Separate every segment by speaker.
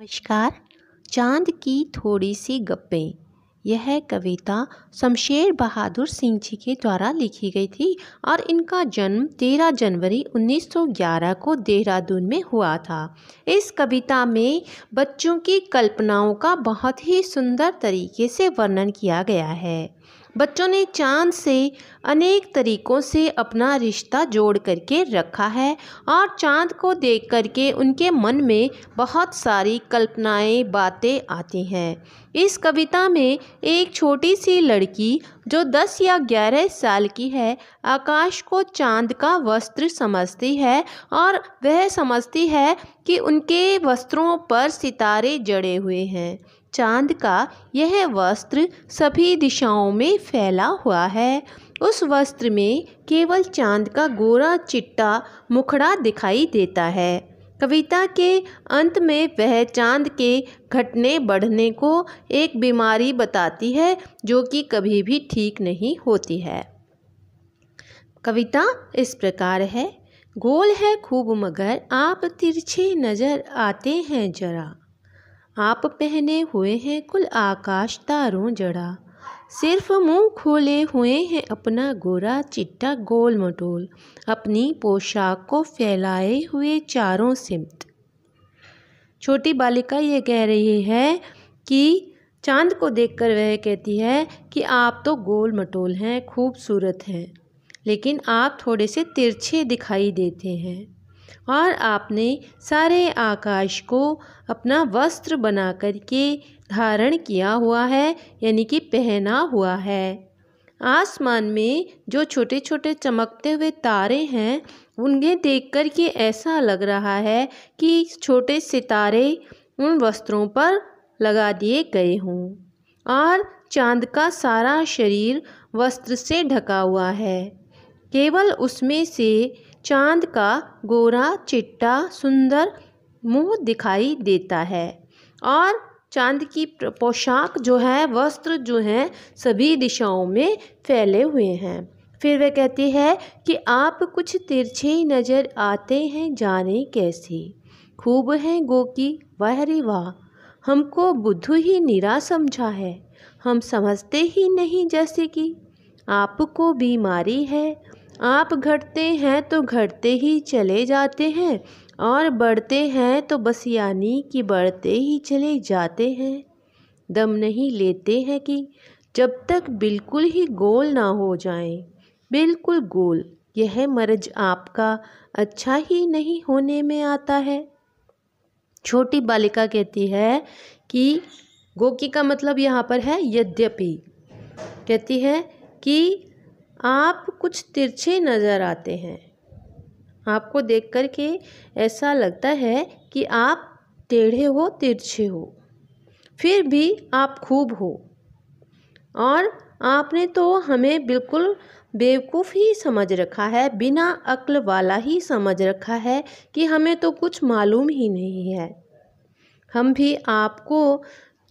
Speaker 1: नमस्कार चांद की थोड़ी सी गप्पें यह कविता शमशेर बहादुर सिंह जी के द्वारा लिखी गई थी और इनका जन्म 13 जनवरी 1911 को देहरादून में हुआ था इस कविता में बच्चों की कल्पनाओं का बहुत ही सुंदर तरीके से वर्णन किया गया है बच्चों ने चांद से अनेक तरीक़ों से अपना रिश्ता जोड़ करके रखा है और चांद को देख करके उनके मन में बहुत सारी कल्पनाएं बातें आती हैं इस कविता में एक छोटी सी लड़की जो 10 या 11 साल की है आकाश को चांद का वस्त्र समझती है और वह समझती है कि उनके वस्त्रों पर सितारे जड़े हुए हैं चांद का यह वस्त्र सभी दिशाओं में फैला हुआ है उस वस्त्र में केवल चांद का गोरा चिट्टा मुखड़ा दिखाई देता है कविता के अंत में वह चांद के घटने बढ़ने को एक बीमारी बताती है जो कि कभी भी ठीक नहीं होती है कविता इस प्रकार है गोल है खूब मगर आप तिरछे नज़र आते हैं जरा आप पहने हुए हैं कुल आकाश तारों जड़ा सिर्फ मुंह खोले हुए हैं अपना गोरा चिट्टा गोल मटोल अपनी पोशाक को फैलाए हुए चारों सिमत छोटी बालिका ये कह रही है कि चांद को देखकर वह कहती है कि आप तो गोल मटोल हैं खूबसूरत हैं लेकिन आप थोड़े से तिरछे दिखाई देते हैं और आपने सारे आकाश को अपना वस्त्र बना कर के धारण किया हुआ है यानी कि पहना हुआ है आसमान में जो छोटे छोटे चमकते हुए तारे हैं उन्हें देख कर के ऐसा लग रहा है कि छोटे सितारे उन वस्त्रों पर लगा दिए गए हों और चांद का सारा शरीर वस्त्र से ढका हुआ है केवल उसमें से चांद का गोरा चिट्टा सुंदर मुंह दिखाई देता है और चांद की पोशाक जो है वस्त्र जो हैं सभी दिशाओं में फैले हुए हैं फिर वह कहती है कि आप कुछ तिरछे नज़र आते हैं जाने कैसे खूब हैं गो की वाह रे वाह हमको बुद्ध ही निरा समझा है हम समझते ही नहीं जैसे कि आपको बीमारी है आप घटते हैं तो घटते ही चले जाते हैं और बढ़ते हैं तो बस यानी कि बढ़ते ही चले जाते हैं दम नहीं लेते हैं कि जब तक बिल्कुल ही गोल ना हो जाएं बिल्कुल गोल यह मर्ज आपका अच्छा ही नहीं होने में आता है छोटी बालिका कहती है कि गोकी का मतलब यहाँ पर है यद्यपि कहती है कि आप कुछ तिरछे नज़र आते हैं आपको देख कर के ऐसा लगता है कि आप टेढ़े हो तिरछे हो फिर भी आप खूब हो और आपने तो हमें बिल्कुल बेवकूफ़ ही समझ रखा है बिना अक्ल वाला ही समझ रखा है कि हमें तो कुछ मालूम ही नहीं है हम भी आपको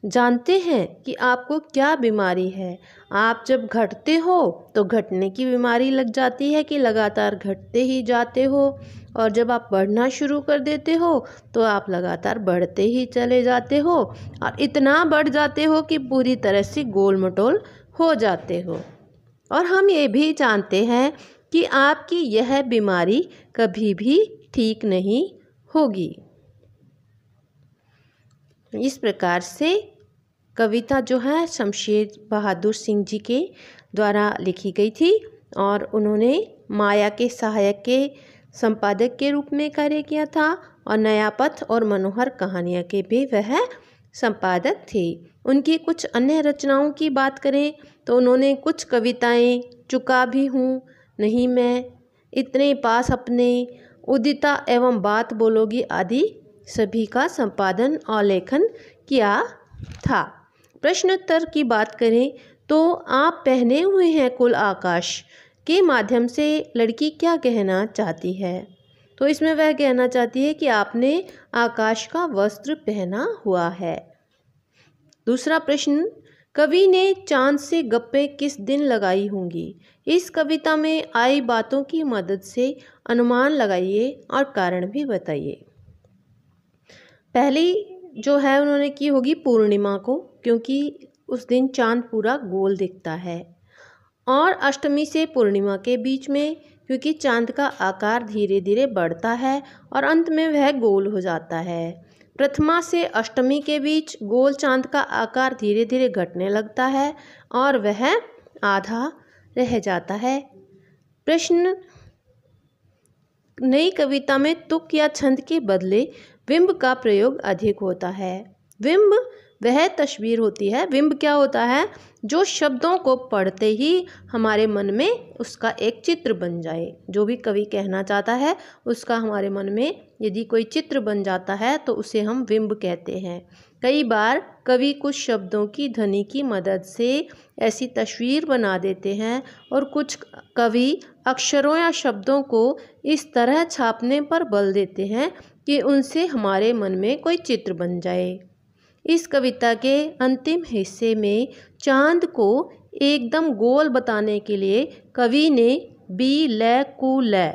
Speaker 1: जानते हैं कि आपको क्या बीमारी है आप जब घटते हो तो घटने की बीमारी लग जाती है कि लगातार घटते ही जाते हो और जब आप बढ़ना शुरू कर देते हो तो आप लगातार बढ़ते ही चले जाते हो और इतना बढ़ जाते हो कि पूरी तरह से गोल मटोल हो जाते हो और हम ये भी जानते हैं कि आपकी यह बीमारी कभी भी ठीक नहीं होगी इस प्रकार से कविता जो है शमशेर बहादुर सिंह जी के द्वारा लिखी गई थी और उन्होंने माया के सहायक के संपादक के रूप में कार्य किया था और नया पथ और मनोहर कहानियाँ के भी वह संपादक थे उनकी कुछ अन्य रचनाओं की बात करें तो उन्होंने कुछ कविताएं चुका भी हूँ नहीं मैं इतने पास अपने उदिता एवं बात बोलोगी आदि सभी का संपादन और लेखन किया था प्रश्नोत्तर की बात करें तो आप पहने हुए हैं कुल आकाश के माध्यम से लड़की क्या कहना चाहती है तो इसमें वह कहना चाहती है कि आपने आकाश का वस्त्र पहना हुआ है दूसरा प्रश्न कवि ने चांद से गप्पे किस दिन लगाई होंगी इस कविता में आई बातों की मदद से अनुमान लगाइए और कारण भी बताइए पहली जो है उन्होंने की होगी पूर्णिमा को क्योंकि उस दिन चांद पूरा गोल दिखता है और अष्टमी से पूर्णिमा के बीच में क्योंकि चांद का आकार धीरे धीरे बढ़ता है और अंत में वह गोल हो जाता है प्रथमा से अष्टमी के बीच गोल चांद का आकार धीरे धीरे घटने लगता है और वह आधा रह जाता है प्रश्न नई कविता में तुक या छंद के बदले विम्ब का प्रयोग अधिक होता है विम्ब वह तस्वीर होती है विम्ब क्या होता है जो शब्दों को पढ़ते ही हमारे मन में उसका एक चित्र बन जाए जो भी कवि कहना चाहता है उसका हमारे मन में यदि कोई चित्र बन जाता है तो उसे हम विम्ब कहते हैं कई बार कवि कुछ शब्दों की ध्वनि की मदद से ऐसी तस्वीर बना देते हैं और कुछ कवि अक्षरों या शब्दों को इस तरह छापने पर बल देते हैं कि उनसे हमारे मन में कोई चित्र बन जाए इस कविता के अंतिम हिस्से में चांद को एकदम गोल बताने के लिए कवि ने बी ल कु ल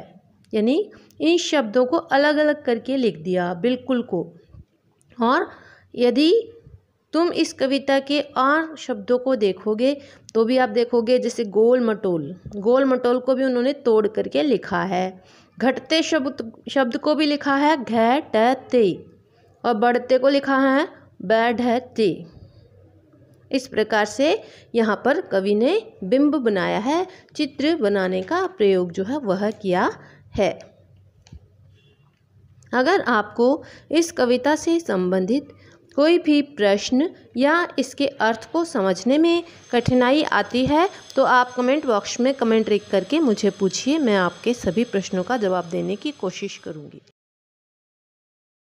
Speaker 1: यानी इन शब्दों को अलग अलग करके लिख दिया बिल्कुल को और यदि तुम इस कविता के और शब्दों को देखोगे तो भी आप देखोगे जैसे गोल मटोल गोल मटोल को भी उन्होंने तोड़ करके लिखा है घटते शब्द शब्द को भी लिखा है ते और बढ़ते को लिखा है ते इस प्रकार से यहाँ पर कवि ने बिंब बनाया है चित्र बनाने का प्रयोग जो है वह किया है अगर आपको इस कविता से संबंधित कोई भी प्रश्न या इसके अर्थ को समझने में कठिनाई आती है तो आप कमेंट बॉक्स में कमेंट लिख करके मुझे पूछिए मैं आपके सभी प्रश्नों का जवाब देने की कोशिश करूँगी